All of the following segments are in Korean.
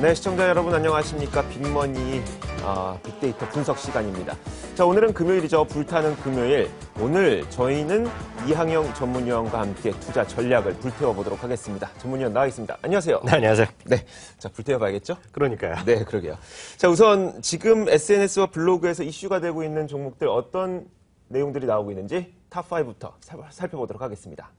네, 시청자 여러분 안녕하십니까. 빅머니 어, 빅데이터 분석 시간입니다. 자, 오늘은 금요일이죠. 불타는 금요일. 오늘 저희는 이항영 전문위원과 함께 투자 전략을 불태워 보도록 하겠습니다. 전문위원 나와 있습니다. 안녕하세요. 네, 안녕하세요. 네. 자, 불태워 봐야겠죠? 그러니까요. 네, 그러게요. 자, 우선 지금 SNS와 블로그에서 이슈가 되고 있는 종목들 어떤 내용들이 나오고 있는지 탑5부터 살펴보도록 하겠습니다.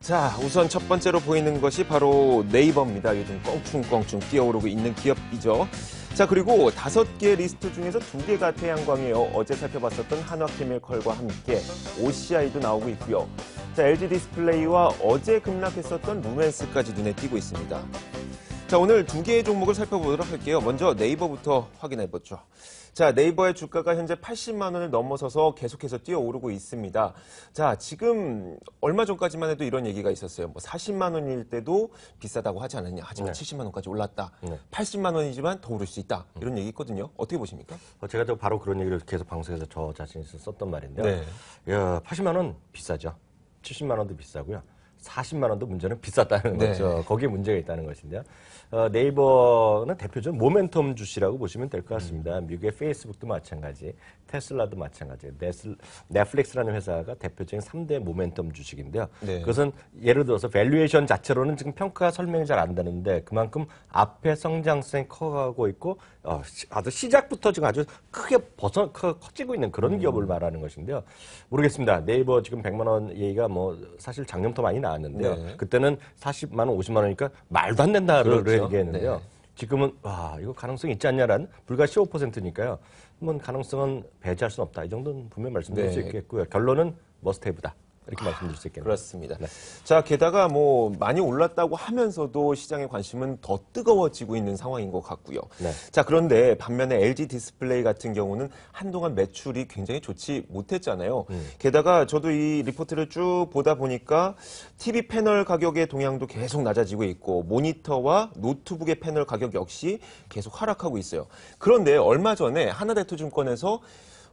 자, 우선 첫 번째로 보이는 것이 바로 네이버입니다. 요즘 껑충껑충 뛰어오르고 있는 기업이죠. 자, 그리고 다섯 개 리스트 중에서 두 개가 태양광이에요. 어제 살펴봤었던 한화케밀컬과 함께 OCI도 나오고 있고요. 자, LG 디스플레이와 어제 급락했었던 루멘스까지 눈에 띄고 있습니다. 자, 오늘 두 개의 종목을 살펴보도록 할게요. 먼저 네이버부터 확인해 보죠. 자, 네이버의 주가가 현재 80만 원을 넘어서서 계속해서 뛰어오르고 있습니다. 자, 지금 얼마 전까지만 해도 이런 얘기가 있었어요. 뭐 40만 원일 때도 비싸다고 하지 않았냐. 하지만 네. 70만 원까지 올랐다. 네. 80만 원이지만 더 오를 수 있다. 이런 음. 얘기 있거든요. 어떻게 보십니까? 어, 제가 또 바로 그런 얘기를 계속 방송에서 저 자신이 썼던 말인데요. 네. 80만 원 비싸죠. 70만 원도 비싸고요. 40만 원도 문제는 비쌌다는 네. 거죠. 거기에 문제가 있다는 것인데요. 어, 네이버는 대표적 인 모멘텀 주시라고 보시면 될 것 같습니다. 음. 미국의 페이스북도 마찬가지, 테슬라도 마찬가지, 네슬, 넷플릭스라는 회사가 대표적인 3대 모멘텀 주식인데요. 네. 그것은 예를 들어서 밸류에이션 자체로는 지금 평가 설명이 잘 안 되는데 그만큼 앞에 성장성이 커가고 있고 어, 아주 시작부터 지금 아주 크게 벗어 커, 커지고 있는 그런 음. 기업을 말하는 것인데요. 모르겠습니다. 네이버 지금 100만 원 얘기가 뭐 사실 작년부터 많이 나. 왔 나왔는데요. 네. 그때는 40만 원, 50만 원이니까 말도 안 된다를 그렇죠. 얘기했는데요. 네. 지금은 와 이거 가능성이 있지 않냐라는 불과 15%니까요. 뭐 가능성은 배제할 수는 없다. 이 정도는 분명 히 말씀드릴 네. 수 있겠고요. 결론은 머스테이브다. 이렇게 말씀드릴 수 있겠네요. 그렇습니다. 네. 자, 게다가 뭐 많이 올랐다고 하면서도 시장의 관심은 더 뜨거워지고 있는 상황인 것 같고요. 네. 자, 그런데 반면에 LG 디스플레이 같은 경우는 한동안 매출이 굉장히 좋지 못했잖아요. 음. 게다가 저도 이 리포트를 쭉 보다 보니까 TV 패널 가격의 동향도 계속 낮아지고 있고 모니터와 노트북의 패널 가격 역시 계속 하락하고 있어요. 그런데 얼마 전에 하나대투증권에서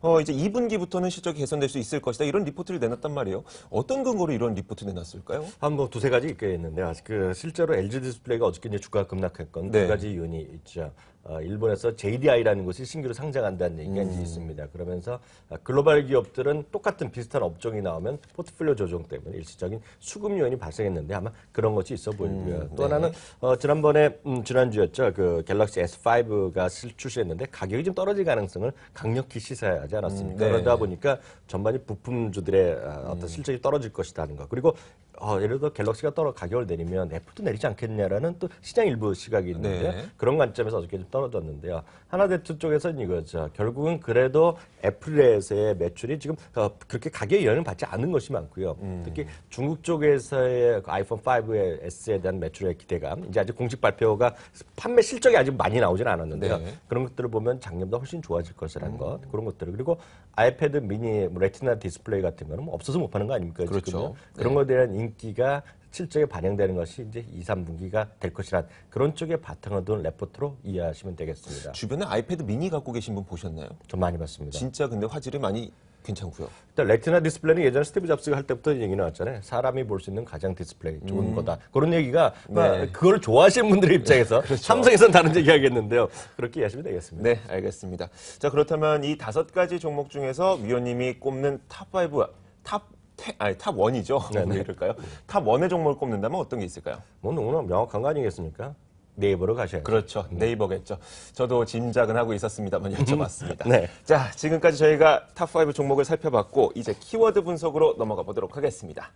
어, 이제 2분기부터는 실적이 개선될 수 있을 것이다. 이런 리포트를 내놨단 말이에요. 어떤 근거로 이런 리포트 내놨을까요? 한번 두세 가지 있겠는데요. 아, 그 실제로 LG 디스플레이가 어저께 이제 주가 급락했건 네. 두 가지 이유이 있죠. 어, 일본에서 JDI라는 곳이 신규로 상장한다는 얘기가 음. 있습니다. 그러면서 아, 글로벌 기업들은 똑같은 비슷한 업종이 나오면 포트폴리오 조정 때문에 일시적인 수급 요인이 발생했는데 아마 그런 것이 있어 보이고요. 음, 또 네. 하나는 어, 지난번에 음, 지난주였죠. 그 갤럭시 S5가 출시했는데 가격이 좀 떨어질 가능성을 강력히 시사하지 않았습니까? 음, 네. 그러다 보니까 전반이 부품주들의 아, 어떤 음. 실적이 떨어질 것이라는 것. 그리고 어, 예를 들어 갤럭시가 떨어 가격을 내리면 애플도 내리지 않겠냐라는 또 시장 일부 시각이 있는데 네. 그런 관점에서 어떻게좀 떨어졌는데요. 하나대투 쪽에서는 이거죠. 결국은 그래도 애플에서의 매출이 지금 어, 그렇게 가격 여향을 받지 않는 것이 많고요. 음. 특히 중국 쪽에서의 그 아이폰 5의 S에 대한 매출의 기대감 이제 아직 공식 발표가 판매 실적이 아직 많이 나오진 않았는데요. 네. 그런 것들을 보면 작년보다 훨씬 좋아질 것이라는 음. 것 그런 것들 그리고 아이패드 미니 뭐 레티나 디스플레이 같은 거는 뭐 없어서 못 파는 거 아닙니까? 그렇죠. 지금요? 그런 네. 거에 대한 인기가 실적에 반영되는 것이 이제 2, 3분기가 될 것이란 그런 쪽에 바탕을 둔 레포트로 이해하시면 되겠습니다. 주변에 아이패드 미니 갖고 계신 분 보셨나요? 좀 많이 봤습니다. 진짜 근데 화질이 많이 괜찮고요. 일단 레티나 디스플레이는 예전에 스티브 잡스가 할 때부터 얘기 나왔잖아요. 사람이 볼 수 있는 가장 디스플레이 좋은 음. 거다. 그런 얘기가 네. 그걸 좋아하시는 분들의 입장에서 네, 그렇죠. 삼성에서는 다른 얘기하겠는데요. 그렇게 이해하시면 되겠습니다. 네, 알겠습니다. 자 그렇다면 이 다섯 가지 종목 중에서 위원님이 꼽는 탑 5, 탑5 태, 아니 탑 1이죠. 네네. 럴까요탑 1의 종목을 꼽는다면 어떤 게 있을까요? 뭐 너무나 명확한 거 아니겠습니까? 네이버로 가셔야죠. 그렇죠. 음. 네이버겠죠. 저도 짐작은 하고 있었습니다만 여쭤봤습니다. 네. 자, 지금까지 저희가 탑5 종목을 살펴봤고 이제 키워드 분석으로 넘어가 보도록 하겠습니다.